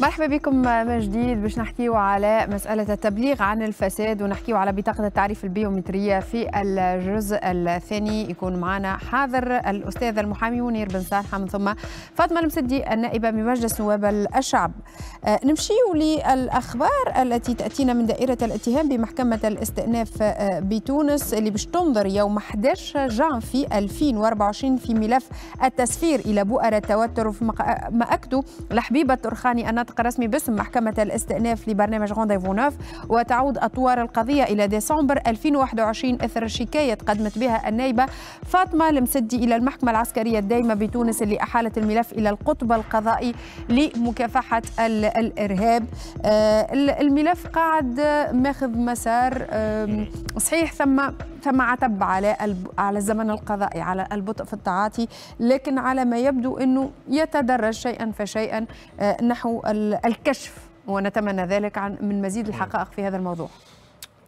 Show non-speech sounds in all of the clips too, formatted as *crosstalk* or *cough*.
مرحبا بكم من جديد باش نحكيو على مسألة التبليغ عن الفساد ونحكيو على بطاقة التعريف البيومترية في الجزء الثاني يكون معنا حاضر الأستاذ المحامي منير بن صالحة من ثم فاطمة المسدي النائبة من مجلس نواب الشعب آه، نمشيو للأخبار التي تأتينا من دائرة الاتهام بمحكمة الاستئناف آه، بتونس اللي باش تنظر يوم 11 جانفي 2024 في ملف التسفير إلى بؤر التوتر وفي آه، أكدوا لحبيبة ترخاني أن نطق رسمي باسم محكمة الاستئناف لبرنامج رونديفو نوف وتعود أطوار القضية إلى ديسمبر 2021 إثر شكاية قدمت بها النائبة فاطمة المسدي إلى المحكمة العسكرية الدائمة بتونس اللي أحالت الملف إلى القطب القضائي لمكافحة الإرهاب آه، الملف قاعد ماخذ مسار صحيح ثم ثم عتب على على الزمن القضائي على البطء في التعاطي لكن على ما يبدو انه يتدرج شيئا فشيئا آه، نحو الكشف ونتمنى ذلك عن من مزيد الحقائق في هذا الموضوع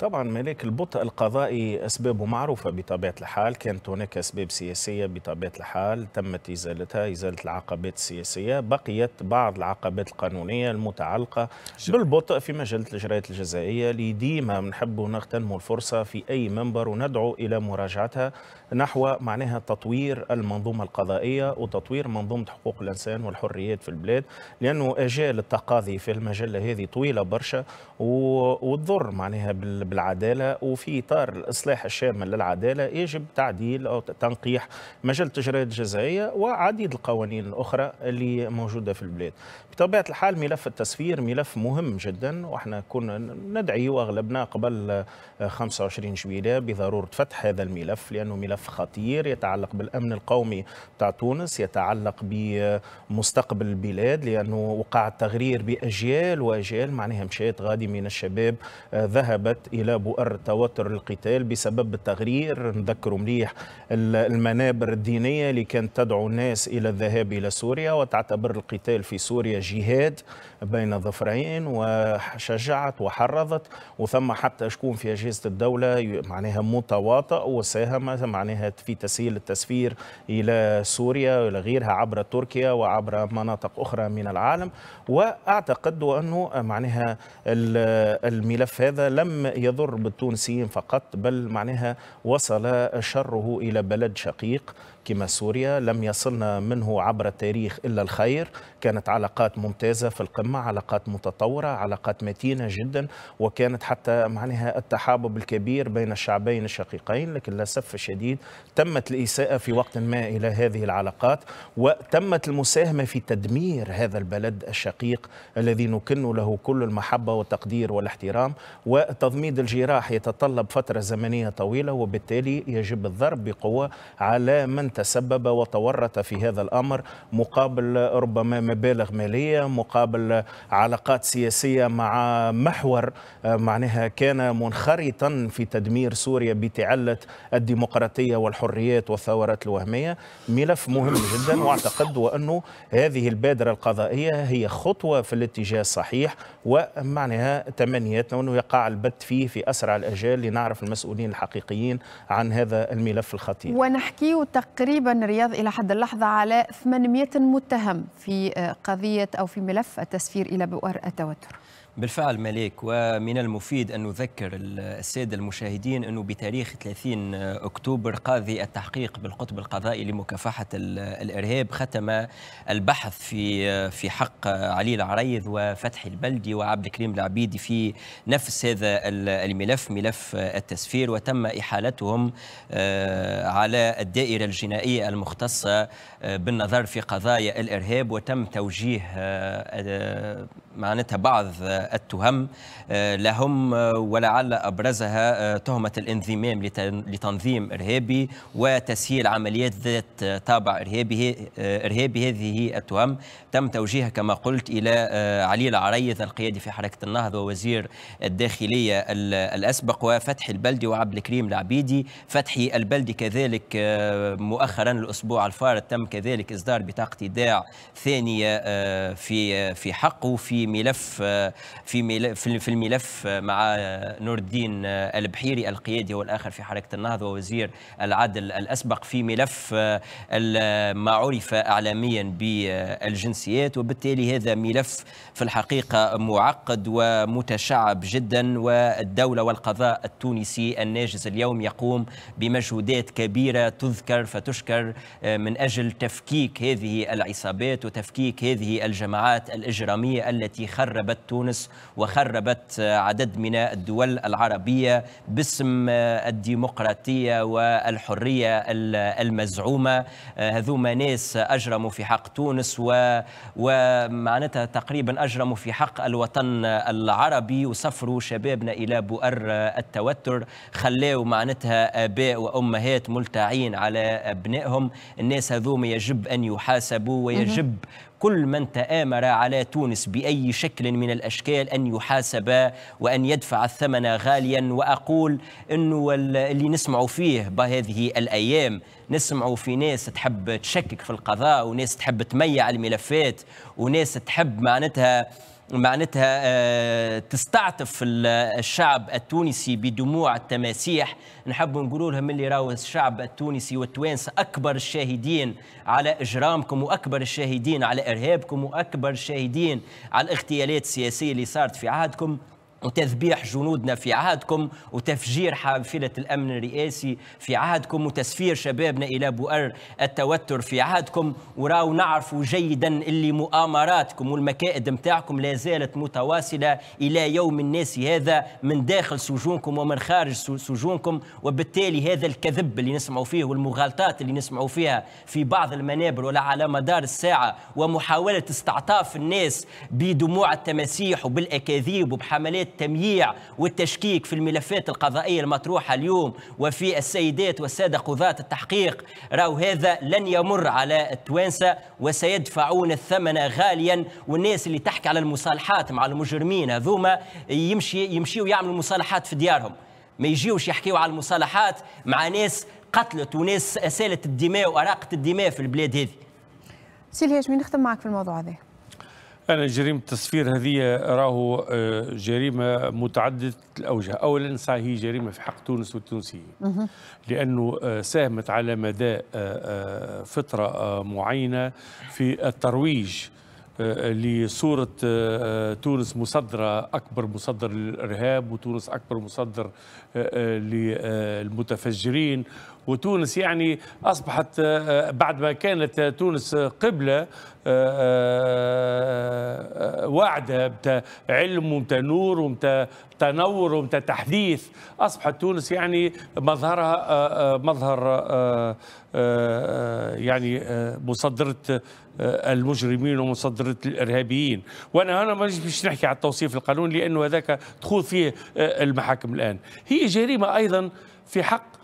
طبعا ملك البطء القضائي اسبابه معروفه بطبيعه الحال، كانت هناك اسباب سياسيه بطبيعه الحال تمت ازالتها، ازاله العقبات السياسيه، بقيت بعض العقبات القانونيه المتعلقه شو. بالبطء في مجله الاجراءات الجزائيه اللي ديما بنحبوا نغتنموا الفرصه في اي منبر وندعو الى مراجعتها نحو معناها تطوير المنظومه القضائيه وتطوير منظومه حقوق الانسان والحريات في البلاد، لانه اجال التقاضي في المجله هذه طويله برشا وتضر معناها بال بالعداله وفي اطار الاصلاح الشامل للعداله يجب تعديل او تنقيح مجال التجربه الجزائيه وعديد القوانين الاخرى اللي موجوده في البلاد. بطبيعه الحال ملف التصفير ملف مهم جدا واحنا كنا ندعي واغلبنا قبل 25 جويليه بضروره فتح هذا الملف لانه ملف خطير يتعلق بالامن القومي بتاع تونس يتعلق بمستقبل البلاد لانه وقع التغرير باجيال واجيال معناها مشات غادي من الشباب ذهبت إلى بؤر توتر القتال بسبب التغرير نذكروا مليح المنابر الدينية اللي كانت تدعو الناس إلى الذهاب إلى سوريا وتعتبر القتال في سوريا جهاد بين ظفرين وشجعت وحرضت وثم حتى شكون في أجهزة الدولة معناها متواطئ وساهم معناها في تسهيل التسفير إلى سوريا وإلى غيرها عبر تركيا وعبر مناطق أخرى من العالم وأعتقد أنه معناها الملف هذا لم يضر بالتونسيين فقط بل معناها وصل شره إلى بلد شقيق كما سوريا لم يصلنا منه عبر التاريخ إلا الخير كانت علاقات ممتازة في القمة علاقات متطورة علاقات متينة جدا وكانت حتى معناها التحابب الكبير بين الشعبين الشقيقين لكن للأسف الشديد تمت الإساءة في وقت ما إلى هذه العلاقات وتمت المساهمة في تدمير هذا البلد الشقيق الذي نكن له كل المحبة والتقدير والاحترام وتضميد الجراح يتطلب فترة زمنية طويلة وبالتالي يجب الضرب بقوة على من تسبب وتورط في هذا الأمر مقابل ربما مبالغ مالية مقابل علاقات سياسية مع محور آه، معناها كان منخرطا في تدمير سوريا بتعلة الديمقراطية والحريات والثورات الوهمية ملف مهم جدا واعتقد وأنه هذه البادرة القضائية هي خطوة في الاتجاه الصحيح ومعناها تمنياتنا أنه يقع البت فيه في أسرع الأجال لنعرف المسؤولين الحقيقيين عن هذا الملف الخطير ونحكي تق... تقريبا رياض إلى حد اللحظة على 800 متهم في آه، قضية أو في ملف التسفير إلى بؤر التوتر بالفعل مليك ومن المفيد أن نذكر السادة المشاهدين أنه بتاريخ 30 أكتوبر قاضي التحقيق بالقطب القضائي لمكافحة الإرهاب ختم البحث في في حق علي العريض وفتحي البلدي وعبد الكريم العبيدي في نفس هذا الملف ملف التسفير وتم إحالتهم آه، على الدائرة الجنائية المختصة آه، بالنظر في قضايا الإرهاب وتم توجيه آه، معناتها بعض التهم آه، لهم آه، ولعل أبرزها آه، تهمة الانضمام لتنظيم إرهابي وتسهيل عمليات ذات طابع إرهابي, إرهابي هذه التهم تم توجيهها كما قلت إلى علي العريض القيادي في حركة النهضة ووزير الداخلية الأسبق وفتح البلدي وعبد الكريم العبيدي فتحي البلدي كذلك مؤخرا الأسبوع الفارط تم كذلك إصدار بطاقة إيداع ثانية في في حقه في ملف في ملف في الملف مع نور الدين البحيري القيادي والاخر في حركه النهضه ووزير العدل الاسبق في ملف ما عرف اعلاميا بالجنسيات وبالتالي هذا ملف في الحقيقه معقد ومتشعب جدا والدوله والقضاء التونسي الناجز اليوم يقوم بمجهودات كبيره تذكر فتشكر من اجل تفكيك هذه العصابات وتفكيك هذه الجماعات الاجراميه التي التي خربت تونس وخربت عدد من الدول العربية باسم الديمقراطية والحرية المزعومة هذوما ناس أجرموا في حق تونس و... ومعناتها تقريبا أجرموا في حق الوطن العربي وسفروا شبابنا إلى بؤر التوتر خلاوا معناتها آباء وأمهات ملتعين على أبنائهم الناس هذوما يجب أن يحاسبوا ويجب كل من تآمر على تونس بأي شكل من الأشكال أن يحاسب وأن يدفع الثمن غاليا وأقول أنه اللي نسمع فيه بهذه الأيام نسمع في ناس تحب تشكك في القضاء وناس تحب تميع الملفات وناس تحب معناتها معناتها آه، تستعطف الشعب التونسي بدموع التماسيح نحب نقول لهم اللي راهو الشعب التونسي والتوانسه اكبر الشاهدين على اجرامكم واكبر الشاهدين على ارهابكم واكبر الشاهدين على الاغتيالات السياسيه اللي صارت في عهدكم وتذبيح جنودنا في عهدكم وتفجير حافلة الأمن الرئاسي في عهدكم وتسفير شبابنا إلى بؤر التوتر في عهدكم وراو نعرفوا جيدا اللي مؤامراتكم والمكائد متاعكم لا زالت متواصلة إلى يوم الناس هذا من داخل سجونكم ومن خارج سجونكم وبالتالي هذا الكذب اللي نسمعوا فيه والمغالطات اللي نسمعوا فيها في بعض المنابر ولا على مدار الساعة ومحاولة استعطاف الناس بدموع التماسيح وبالأكاذيب وبحملات التمييع والتشكيك في الملفات القضائية المطروحة اليوم وفي السيدات والسادة قضاة التحقيق راو هذا لن يمر على التوانسة وسيدفعون الثمن غاليا والناس اللي تحكي على المصالحات مع المجرمين هذوما يمشي يمشيوا يعملوا مصالحات في ديارهم ما يجيوش يحكيوا على المصالحات مع ناس قتلت وناس سالت الدماء وأراقت الدماء في البلاد هذه سيلي هاشمي نختم معك في الموضوع هذا أنا جريمة التصفير هذه راهو آه، جريمة متعددة الأوجه أولا صحيح هي جريمة في حق تونس والتونسيين لأنه آه، ساهمت على مدى آه، فترة معينة في الترويج لصورة تونس مصدرة أكبر مصدر للإرهاب وتونس أكبر مصدر للمتفجرين وتونس يعني أصبحت آه، آه، بعد ما كانت تونس قبلة آه، واعدة بتا علم ومتا نور ومتا تنور ومتا تحديث أصبحت تونس يعني مظهرها مظهر يعني مصدرة المجرمين ومصدرة الإرهابيين وأنا هنا مش نحكي على التوصيف القانوني لأنه هذاك تخوض فيه المحاكم الآن هي جريمة أيضا في حق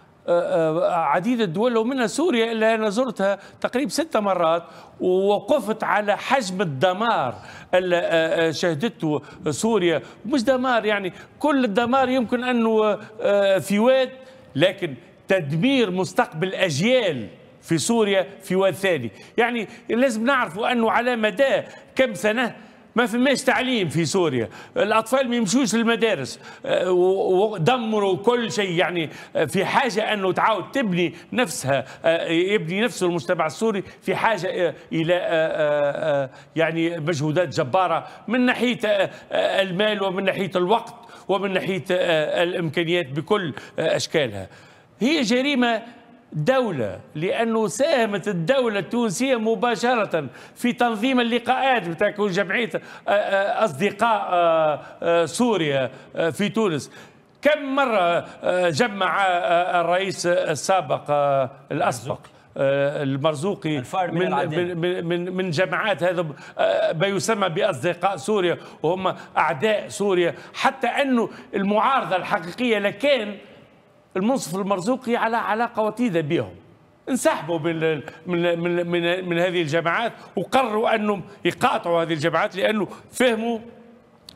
عديد الدول ومنها سوريا اللي أنا زرتها تقريبا ست مرات ووقفت على حجم الدمار اللي آه، آه، شهدته سوريا مش دمار يعني كل الدمار يمكن أنه آه، في واد لكن تدمير مستقبل أجيال في سوريا في واد ثاني يعني لازم نعرفوا أنه على مدى كم سنة ما فماش تعليم في سوريا الأطفال ما يمشوش للمدارس آه، ودمروا كل شيء يعني آه، في حاجة أنه تعاود تبني نفسها آه، يبني نفسه المجتمع السوري في حاجة إلى يعني مجهودات جبارة من ناحية المال ومن ناحية الوقت ومن ناحية الإمكانيات بكل أشكالها هي جريمة دولة لأنه ساهمت الدولة التونسية مباشرة في تنظيم اللقاءات بتاع جمعية آه، آه، أصدقاء آه، سوريا في تونس كم مرة جمع الرئيس السابق الأسبق المرزوقي من من, من من جماعات هذا ما يسمى باصدقاء سوريا وهم اعداء سوريا حتى انه المعارضه الحقيقيه لكان المنصف المرزوقي على علاقه وطيده بهم انسحبوا من من من من هذه الجماعات وقرروا انهم يقاطعوا هذه الجماعات لانه فهموا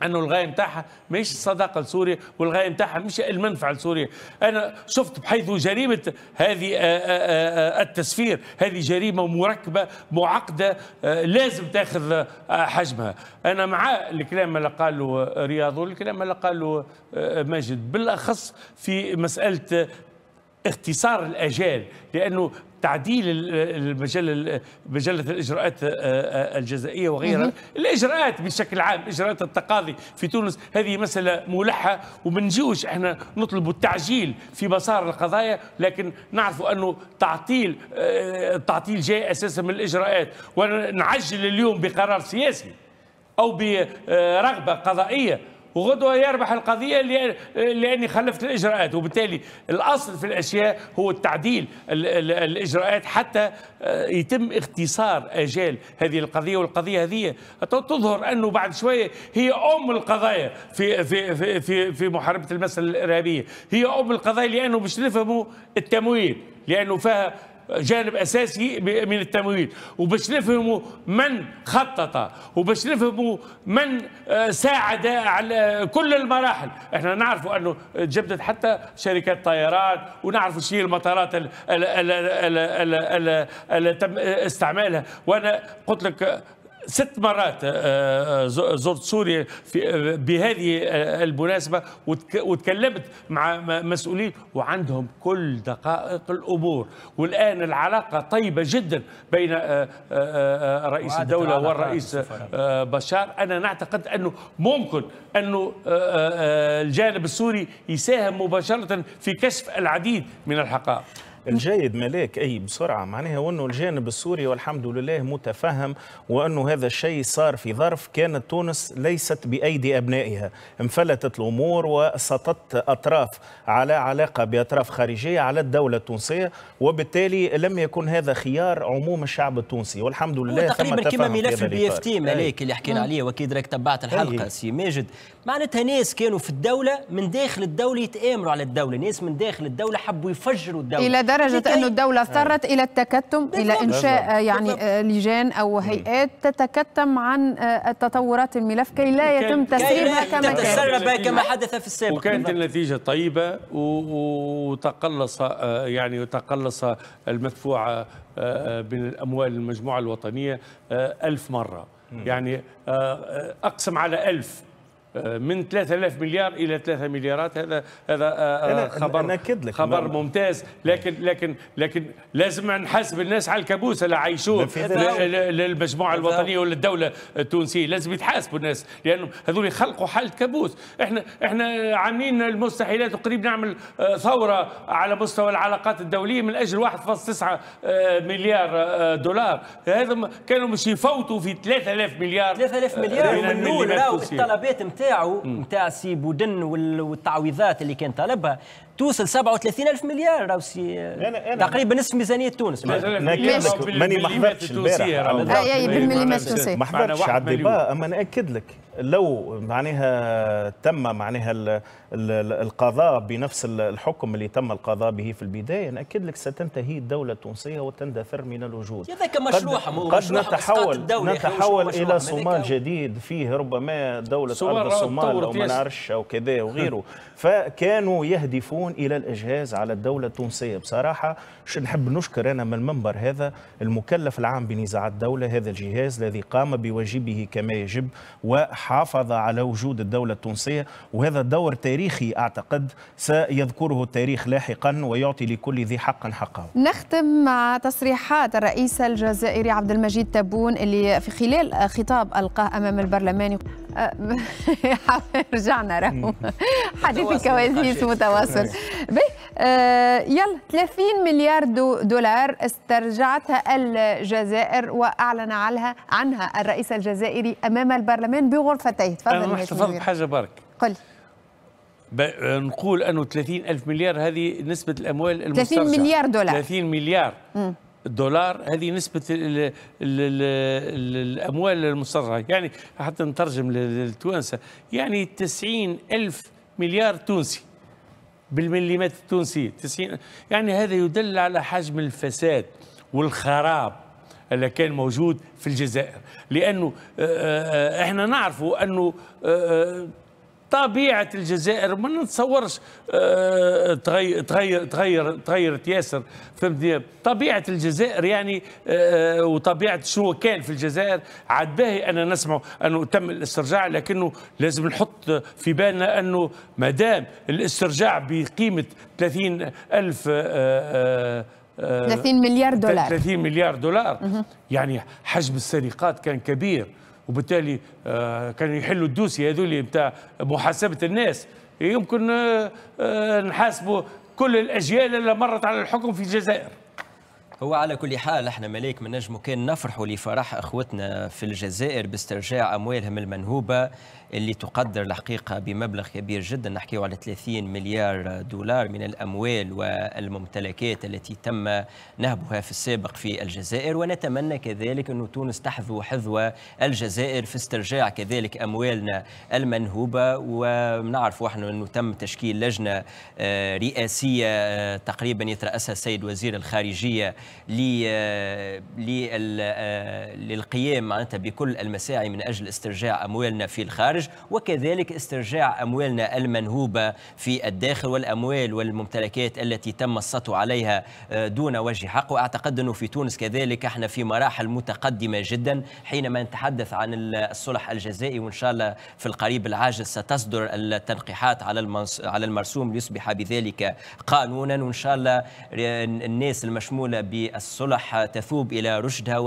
انه الغايه نتاعها ماهيش الصداقه لسوريا والغايه نتاعها مش المنفعه لسوريا انا شفت بحيث جريمه هذه آه، آه، آه، التسفير هذه جريمه مركبه معقده لازم تاخذ حجمها انا مع الكلام اللي قاله رياض والكلام اللي قاله ماجد بالاخص في مساله اختصار الاجال لانه تعديل المجله مجله الاجراءات آه، آه، الجزائيه وغيرها الاجراءات بشكل عام اجراءات التقاضي في تونس هذه مساله ملحه وما احنا نطلب التعجيل في مسار القضايا لكن نعرف انه تعطيل آه، التعطيل جاي اساسا من الاجراءات ونعجل اليوم بقرار سياسي او برغبه قضائيه وغدوه يربح القضيه لاني خلفت الاجراءات وبالتالي الاصل في الاشياء هو التعديل الاجراءات حتى آه، يتم اختصار اجال هذه القضيه والقضيه هذه تظهر انه بعد شويه هي ام القضايا في في في في, في محاربه المساله الارهابيه هي ام القضايا لانه مش نفهموا التمويل لانه فيها جانب اساسي من التمويل وباش نفهموا من خطط وباش نفهموا من آه، ساعد على كل المراحل احنا نعرفوا انه جبدت حتى شركات طيران ونعرفوا شيء المطارات اللي تم استعمالها وانا قلت لك ست مرات آه، آه، زرت سوريا في آه، بهذه المناسبة وتكلمت مع مسؤولين وعندهم كل دقائق الأمور والآن العلاقة طيبة جدا بين رئيس الدولة والرئيس بشار أنا نعتقد أنه ممكن أنه الجانب السوري يساهم مباشرة في كشف العديد من الحقائق الجيد ملاك أي بسرعة معناها وأنه الجانب السوري والحمد لله متفهم وأنه هذا الشيء صار في ظرف كانت تونس ليست بأيدي أبنائها انفلتت الأمور وسطت أطراف على علاقة بأطراف خارجية على الدولة التونسية وبالتالي لم يكن هذا خيار عموم الشعب التونسي والحمد لله تقريبا كما ملف البي اف تي ملاك اللي حكينا نعم. عليه واكيد راك تبعت الحلقه سي ماجد معناتها ناس كانوا في الدوله من داخل الدوله يتآمروا على الدوله ناس من داخل الدوله حبوا يفجروا الدوله الى درجه انه الدوله آه. اضطرت الى التكتم الى انشاء آه، يعني آه، لجان او هيئات تتكتم عن تطورات الملف كي لا يتم تسريبها كما كان كما حدث في السابق وكانت النتيجه طيبه وتقلص يعني تقلص المدفوعه من الاموال المجموعه الوطنيه ألف مره يعني أقسم على ألف آه، من 3000 مليار الى 3 مليارات هذا هذا آه، آه، أنا خبر أنا لك خبر ما ممتاز لكن لكن لكن لازم نحاسب الناس على الكابوس اللي عايشوه للمجموعه الوطنيه ولا الدوله التونسيه لازم يتحاسبوا الناس لانه هذول خلقوا حاله كابوس احنا احنا عاملين المستحيلات وقريب نعمل ثوره على مستوى العلاقات الدوليه من اجل 1.9 مليار دولار هذا كانوا مش يفوتوا في 3000 مليار 3000 مليار ومن نول راهو الطلبات نتاعو نتاع سي بودن والتعويضات اللي كان طالبها توصل 37 الف مليار سي تقريبا نصف ميزانيه تونس ناكد ماني ما حضرتش البارح اي أيوة، بالمليمات التونسيه ما حضرتش على الديبا اما ناكد لك لو معناها تم معناها القضاء بنفس الحكم اللي تم القضاء به في البدايه ناكد لك ستنتهي الدوله التونسيه وتندثر من الوجود هذاك مشروع قد نتحول نتحول الى صومال جديد فيه ربما دوله ارض الصومال او منارش او كذا وغيره *laughs* فكانوا يهدفون إلى الإجهاز على الدولة التونسية بصراحة نحب نشكر أنا من المنبر هذا المكلف العام بنزاع الدولة هذا الجهاز الذي قام بواجبه كما يجب وحافظ على وجود الدولة التونسية وهذا دور تاريخي أعتقد سيذكره التاريخ لاحقا ويعطي لكل ذي حق حقه نختم مع تصريحات الرئيس الجزائري عبد المجيد تبون اللي في خلال خطاب ألقاه أمام البرلمان *laughs* رجعنا راهو حديث الكواليس متواصل آه، يلا 30 مليار مليار دولار استرجعتها الجزائر وأعلن عنها عنها الرئيس الجزائري أمام البرلمان بغرفتيه تفضل أنا احتفظت بحاجة برك قل نقول أنه 30 ألف مليار هذه نسبة الأموال المسترجعة 30 مليار دولار 30 مليار م. الدولار هذه نسبة الـ الـ الـ الأموال المسترجعة يعني حتى نترجم للتوانسة يعني 90 ألف مليار تونسي بالمليمات التونسي 90 يعني هذا يدل على حجم الفساد والخراب اللي كان موجود في الجزائر لأنه آه، آه، آه، احنا نعرفوا أنه طبيعه الجزائر ما نتصورش تغير آه، تغير تغير تغيرت ياسر فهمتني طبيعه الجزائر يعني آه، وطبيعه شو كان في الجزائر عاد باهي انا نسمع انه تم الاسترجاع لكنه لازم نحط في بالنا انه ما دام الاسترجاع بقيمه 30 الف 30 آه، مليار دولار 30 مليار دولار يعني حجم السرقات كان كبير وبالتالي آه، كانوا يحلوا الدوسي هذول بتاع محاسبه الناس يمكن آه، آه، نحاسبوا كل الاجيال اللي مرت على الحكم في الجزائر هو على كل حال احنا ملاك من نجم كان نفرحوا لفرح اخوتنا في الجزائر باسترجاع اموالهم المنهوبه اللي تقدر الحقيقه بمبلغ كبير جدا نحكيو على 30 مليار دولار من الاموال والممتلكات التي تم نهبها في السابق في الجزائر ونتمنى كذلك انه تونس تحذو حذو الجزائر في استرجاع كذلك اموالنا المنهوبه ونعرفوا احنا انه تم تشكيل لجنه آه، رئاسيه آه، تقريبا يتراسها السيد وزير الخارجيه آه، آه، للقيام معناتها بكل المساعي من اجل استرجاع اموالنا في الخارج وكذلك استرجاع اموالنا المنهوبه في الداخل والاموال والممتلكات التي تم السطو عليها آه، دون وجه حق واعتقد انه في تونس كذلك احنا في مراحل متقدمه جدا حينما نتحدث عن الصلح الجزائي وان شاء الله في القريب العاجل ستصدر التنقيحات على على المرسوم ليصبح بذلك قانونا وان شاء الله الناس المشموله ب الصلح تثوب إلى رشدها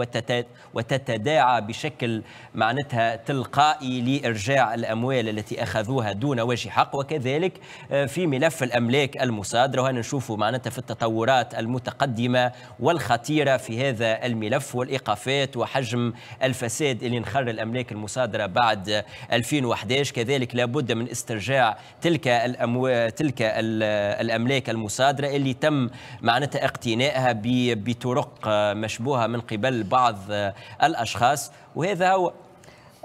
وتتداعى بشكل معناتها تلقائي لإرجاع الأموال التي أخذوها دون وجه حق وكذلك آه، في ملف الأملاك المصادرة وهنا نشوفوا معناتها في التطورات المتقدمة والخطيرة في هذا الملف والإيقافات وحجم الفساد اللي انخر الأملاك المصادرة بعد 2011 كذلك لابد من استرجاع تلك الاموال تلك الأملاك المصادرة اللي تم معناتها اقتنائها ب... بطرق مشبوهة من قبل بعض الأشخاص وهذا هو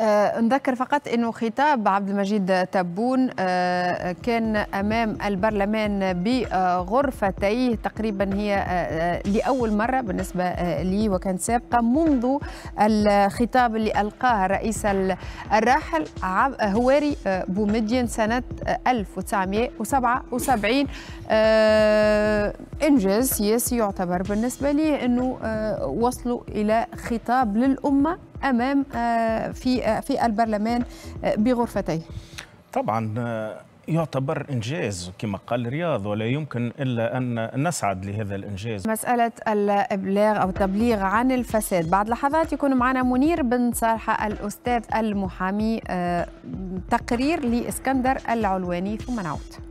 أه نذكر فقط انه خطاب عبد المجيد تبون أه كان امام البرلمان بغرفتيه تقريبا هي أه, آه، لاول مره بالنسبه آه، لي وكانت سابقه منذ الخطاب اللي القاه الرئيس الراحل هواري آه، بومدين سنه 1977 انجاز سياسي يعتبر بالنسبه لي انه وصلوا الى خطاب للامه امام آه، في آه، في البرلمان آه، بغرفتيه طبعا يعتبر انجاز كما قال رياض ولا يمكن الا ان نسعد لهذا الانجاز. مساله الابلاغ او التبليغ عن الفساد، بعد لحظات يكون معنا منير بن صالحه الاستاذ المحامي تقرير لاسكندر العلواني ثم نعود.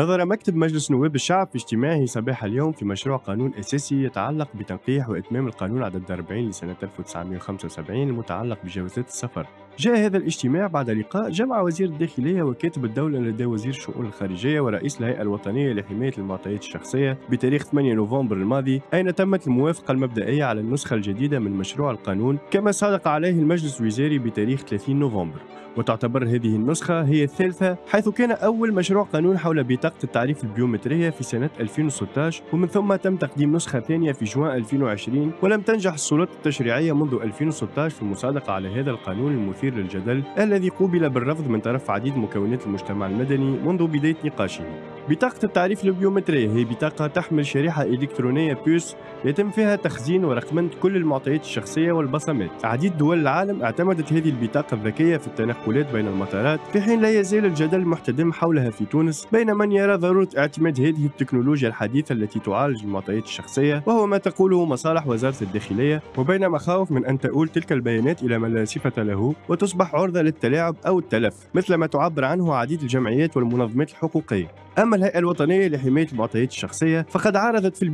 نظر مكتب مجلس نواب الشعب في اجتماعه صباح اليوم في مشروع قانون أساسي يتعلق بتنقيح وإتمام القانون عدد 40 لسنة 1975 المتعلق بجوازات السفر جاء هذا الاجتماع بعد لقاء جمع وزير الداخلية وكاتب الدولة لدى وزير الشؤون الخارجية ورئيس الهيئة الوطنية لحماية المعطيات الشخصية بتاريخ 8 نوفمبر الماضي أين تمت الموافقة المبدئية على النسخة الجديدة من مشروع القانون كما صادق عليه المجلس الوزاري بتاريخ 30 نوفمبر وتعتبر هذه النسخة هي الثالثة حيث كان أول مشروع قانون حول بطاقة التعريف البيومترية في سنة 2016 ومن ثم تم تقديم نسخة ثانية في جوان 2020 ولم تنجح السلطة التشريعية منذ 2016 في المصادقة على هذا القانون المثير للجدل الذي قوبل بالرفض من طرف عديد مكونات المجتمع المدني منذ بداية نقاشه بطاقة التعريف البيومترية هي بطاقة تحمل شريحة إلكترونية بيوس يتم فيها تخزين ورقمنة كل المعطيات الشخصية والبصمات عديد دول العالم اعتمدت هذه البطاقة الذكية في التنقلات بين المطارات في حين لا يزال الجدل محتدم حولها في تونس بين من يرى ضرورة اعتماد هذه التكنولوجيا الحديثة التي تعالج المعطيات الشخصية وهو ما تقوله مصالح وزارة الداخلية وبين مخاوف من أن تؤول تلك البيانات إلى من لا صفة له وتصبح عرضة للتلاعب أو التلف مثل ما تعبر عنه عديد الجمعيات والمنظمات الحقوقية أما الهيئة الوطنية لحماية المعطيات الشخصية فقد عرضت في